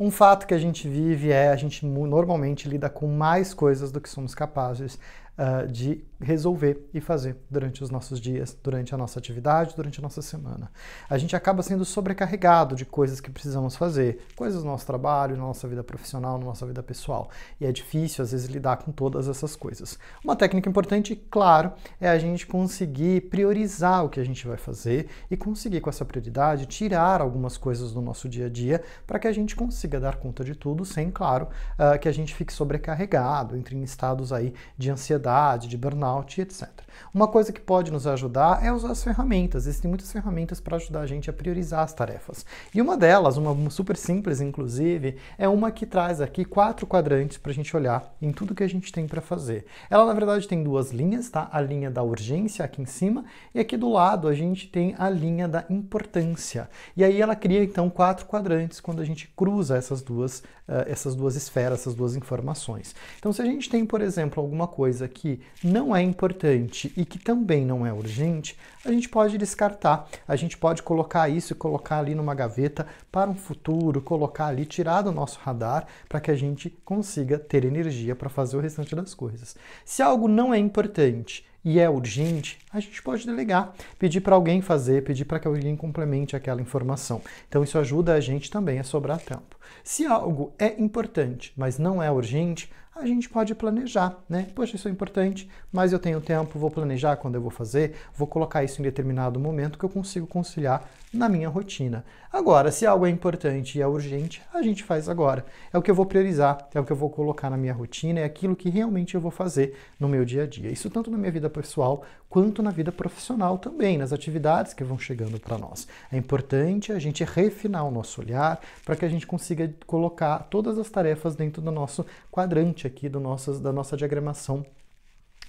Um fato que a gente vive é a gente normalmente lida com mais coisas do que somos capazes uh, de resolver e fazer durante os nossos dias, durante a nossa atividade, durante a nossa semana. A gente acaba sendo sobrecarregado de coisas que precisamos fazer, coisas do nosso trabalho, na nossa vida profissional, na nossa vida pessoal. E é difícil, às vezes, lidar com todas essas coisas. Uma técnica importante, claro, é a gente conseguir priorizar o que a gente vai fazer e conseguir, com essa prioridade, tirar algumas coisas do nosso dia a dia para que a gente consiga consiga dar conta de tudo, sem, claro, uh, que a gente fique sobrecarregado, entre em estados aí de ansiedade, de burnout, etc. Uma coisa que pode nos ajudar é usar as ferramentas. Existem muitas ferramentas para ajudar a gente a priorizar as tarefas. E uma delas, uma super simples, inclusive, é uma que traz aqui quatro quadrantes para a gente olhar em tudo que a gente tem para fazer. Ela, na verdade, tem duas linhas, tá? A linha da urgência aqui em cima e aqui do lado a gente tem a linha da importância. E aí ela cria, então, quatro quadrantes quando a gente cruza essas duas, eh, essas duas esferas, essas duas informações. Então, se a gente tem, por exemplo, alguma coisa que não é importante e que também não é urgente, a gente pode descartar, a gente pode colocar isso e colocar ali numa gaveta para um futuro, colocar ali, tirar do nosso radar para que a gente consiga ter energia para fazer o restante das coisas. Se algo não é importante e é urgente, a gente pode delegar, pedir para alguém fazer, pedir para que alguém complemente aquela informação. Então isso ajuda a gente também a sobrar tempo. Se algo é importante, mas não é urgente, a gente pode planejar, né? Poxa, isso é importante, mas eu tenho tempo, vou planejar quando eu vou fazer, vou colocar isso em determinado momento que eu consigo conciliar na minha rotina. Agora, se algo é importante e é urgente, a gente faz agora. É o que eu vou priorizar, é o que eu vou colocar na minha rotina, é aquilo que realmente eu vou fazer no meu dia a dia. Isso tanto na minha vida pessoal quanto na vida profissional também, nas atividades que vão chegando para nós. É importante a gente refinar o nosso olhar para que a gente consiga colocar todas as tarefas dentro do nosso quadrante aqui, do nossas, da nossa diagramação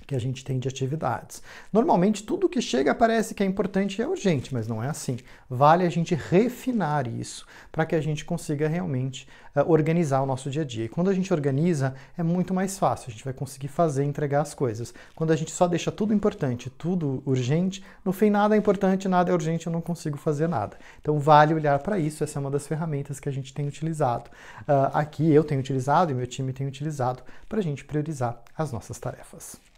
que a gente tem de atividades. Normalmente, tudo que chega parece que é importante e é urgente, mas não é assim. Vale a gente refinar isso para que a gente consiga realmente uh, organizar o nosso dia a dia. E quando a gente organiza, é muito mais fácil, a gente vai conseguir fazer, e entregar as coisas. Quando a gente só deixa tudo importante, tudo urgente, no fim nada é importante, nada é urgente, eu não consigo fazer nada. Então, vale olhar para isso, essa é uma das ferramentas que a gente tem utilizado. Uh, aqui eu tenho utilizado e meu time tem utilizado para a gente priorizar as nossas tarefas.